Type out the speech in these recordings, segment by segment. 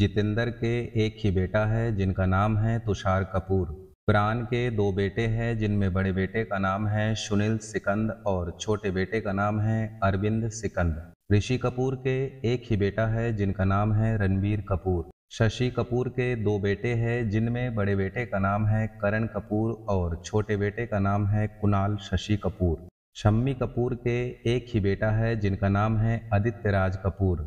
जितेंद्र के एक ही बेटा है जिनका नाम है तुषार कपूर प्राण के दो बेटे हैं जिनमें बड़े बेटे का नाम है सुनील सिकंद और छोटे बेटे का नाम है अरविंद सिकंद ऋषि कपूर के एक ही बेटा है जिनका नाम है रणबीर कपूर शशि कपूर के दो बेटे हैं जिनमें बड़े बेटे का नाम है करण कपूर और छोटे बेटे का नाम है कुणाल शशि कपूर शम्मी कपूर के एक ही बेटा है जिनका नाम है आदित्य राज कपूर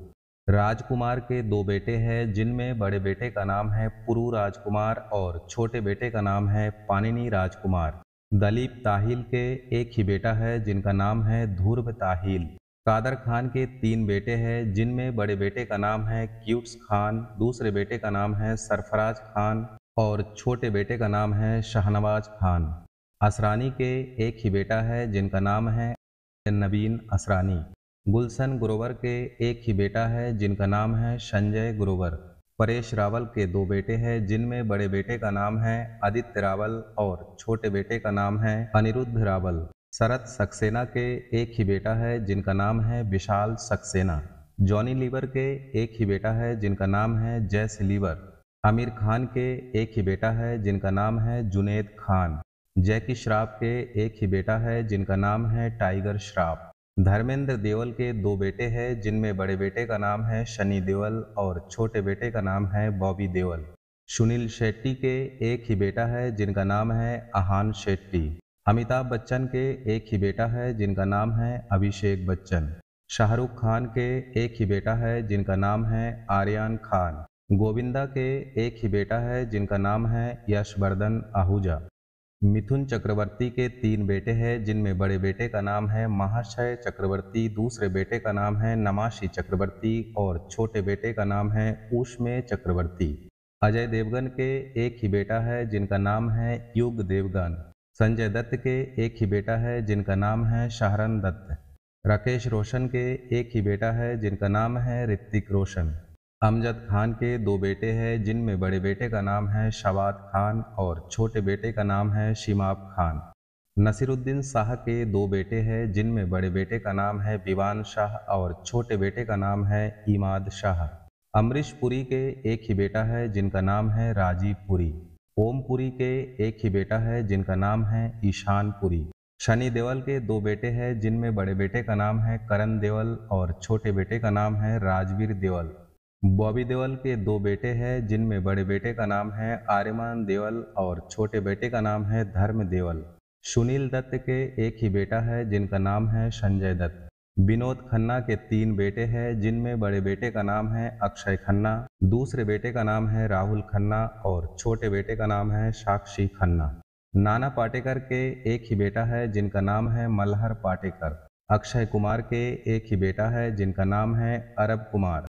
राजकुमार के दो बेटे हैं जिनमें बड़े बेटे का नाम है पुरु राजकुमार और छोटे बेटे का नाम है पानिनी राजकुमार दलीप ताहिल के एक ही बेटा है जिनका नाम है ध्रुव ताहिल कादर खान के तीन बेटे हैं जिनमें बड़े बेटे का नाम है क्यूट्स खान दूसरे बेटे का नाम है सरफराज खान और छोटे बेटे का नाम है शाहनवाज खान असरानी के एक ही बेटा है जिनका नाम है नबीन असरानी गुलशन ग्रोवर के एक ही बेटा है जिनका नाम है संजय ग्रोवर परेश रावल के दो बेटे हैं जिनमें बड़े बेटे का नाम है आदित्य रावल और छोटे बेटे का नाम है अनिरुद्ध रावल शरद सक्सेना के एक ही बेटा है जिनका नाम है विशाल सक्सेना जॉनी लीवर के एक ही बेटा है जिनका नाम है जैस लीवर आमिर खान के एक ही बेटा है जिनका नाम है जुनेद खान जैकी श्राफ के एक ही बेटा है जिनका नाम है टाइगर श्राफ धर्मेंद्र देवल के दो बेटे हैं जिनमें बड़े बेटे का नाम है शनि देवल और छोटे बेटे का नाम है बॉबी देवल सुनील शेट्टी के एक ही बेटा है जिनका नाम है आहान शेट्टी अमिताभ बच्चन के एक ही बेटा है जिनका नाम है अभिषेक बच्चन शाहरुख खान के एक ही बेटा है जिनका नाम है आर्यन खान गोविंदा के एक ही बेटा है जिनका नाम है यशवर्धन आहूजा मिथुन चक्रवर्ती के तीन बेटे हैं जिनमें बड़े बेटे का नाम है महाशय चक्रवर्ती दूसरे बेटे का नाम है नमाशी चक्रवर्ती और छोटे बेटे का नाम है ऊष्मे चक्रवर्ती अजय देवगन के एक ही बेटा है जिनका नाम है युग देवगन संजय दत्त के एक ही बेटा है जिनका नाम है शाहरन दत्त राकेश रोशन के एक ही बेटा है जिनका नाम है ऋतिक रोशन अमजद खान के दो बेटे हैं जिनमें बड़े बेटे का नाम है शबाद खान और छोटे बेटे का नाम है शिमाब खान नसीरुद्दीन शाह के दो बेटे हैं जिनमें बड़े बेटे का नाम है विवान शाह और छोटे बेटे का नाम है इमाद शाह अमरीश पुरी के एक ही बेटा है जिनका नाम है राजीव पुरी ओम पुरी के एक ही बेटा है जिनका नाम है ईशान पुरी शनि देवल के दो बेटे हैं जिनमें बड़े बेटे का नाम है करण देवल और छोटे बेटे का नाम है राजवीर देवल बॉबी देवल के दो बेटे हैं जिनमें बड़े बेटे का नाम है आर्यमान देवल और छोटे बेटे का नाम है धर्म देवल सुनील दत्त के एक ही बेटा है जिनका नाम है संजय दत्त विनोद खन्ना के तीन बेटे हैं जिनमें बड़े बेटे का नाम है अक्षय खन्ना दूसरे बेटे का नाम है राहुल खन्ना और छोटे बेटे का नाम है साक्षी खन्ना नाना पाटेकर के एक ही बेटा है जिनका नाम है मल्हर पाटेकर अक्षय कुमार के एक ही बेटा है जिनका नाम है अरब कुमार